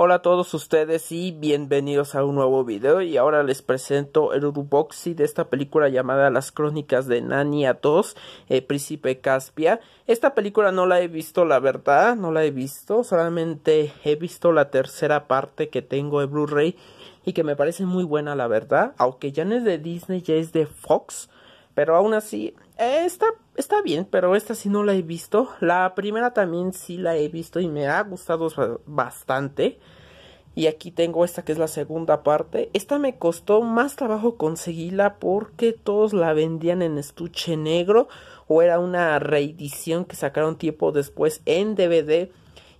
Hola a todos ustedes y bienvenidos a un nuevo video y ahora les presento el unboxing de esta película llamada Las Crónicas de Narnia 2, eh, Príncipe Caspia. Esta película no la he visto la verdad, no la he visto, solamente he visto la tercera parte que tengo de Blu-ray y que me parece muy buena la verdad, aunque ya no es de Disney, ya es de Fox, pero aún así eh, esta está bien, pero esta sí no la he visto. La primera también sí la he visto y me ha gustado bastante. Y aquí tengo esta que es la segunda parte. Esta me costó más trabajo conseguirla porque todos la vendían en estuche negro o era una reedición que sacaron tiempo después en DVD.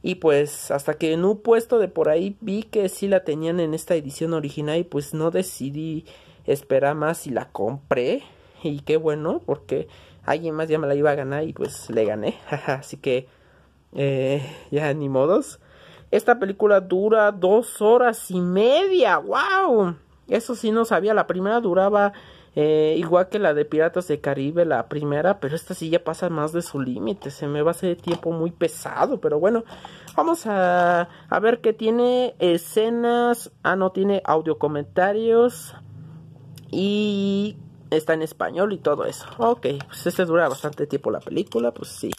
Y pues hasta que en un puesto de por ahí vi que sí la tenían en esta edición original y pues no decidí esperar más y la compré. y qué bueno porque alguien más ya me la iba a ganar y pues le gané. Así que eh, ya ni modos. Esta película dura dos horas y media. ¡Wow! Eso sí no sabía. La primera duraba eh, igual que la de Piratas de Caribe, la primera, pero esta sí ya pasa más de su límite. Se me va a hacer tiempo muy pesado, pero bueno, vamos a, ver qué tiene escenas. Ah, no, tiene audio comentarios. Y está en español y todo eso. Ok, pues este dura bastante tiempo la película, pues sí.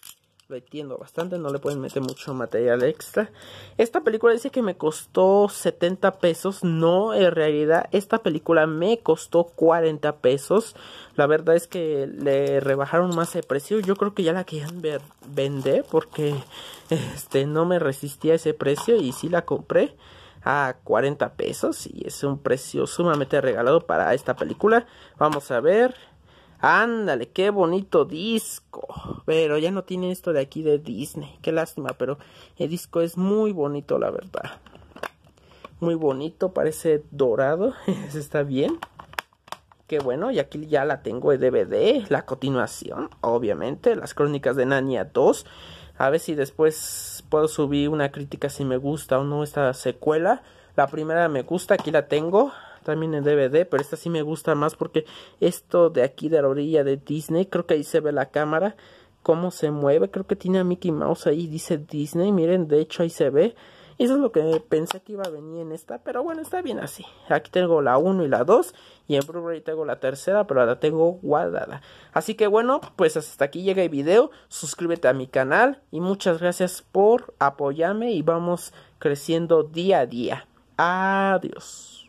Lo entiendo bastante, no le pueden meter mucho material extra. Esta película dice que me costó 70 pesos. No, en realidad, esta película me costó 40 pesos. La verdad es que le rebajaron más el precio. Yo creo que ya la querían ver, vender porque este, no me resistía ese precio y sí la compré a 40 pesos y es un precio sumamente regalado para esta película. Vamos a ver. Ándale, qué bonito disco. Pero ya no tiene esto de aquí de Disney. Qué lástima, pero el disco es muy bonito, la verdad. Muy bonito, parece dorado. Está bien. Qué bueno, y aquí ya la tengo en DVD. La continuación, obviamente. Las crónicas de Nania 2. A ver si después puedo subir una crítica si me gusta o no esta secuela. La primera me gusta, aquí la tengo, también en DVD, pero esta sí me gusta más porque esto de aquí de la orilla de Disney, creo que ahí se ve la cámara, cómo se mueve, creo que tiene a Mickey Mouse ahí, dice Disney, miren, de hecho ahí se ve. Eso es lo que pensé que iba a venir en esta, pero bueno, está bien así. Aquí tengo la 1 y la 2 y en Blu-ray tengo la tercera, pero la tengo guardada. Así que bueno, pues hasta aquí llega el video. Suscríbete a mi canal y muchas gracias por apoyarme y vamos creciendo día a día. Adiós.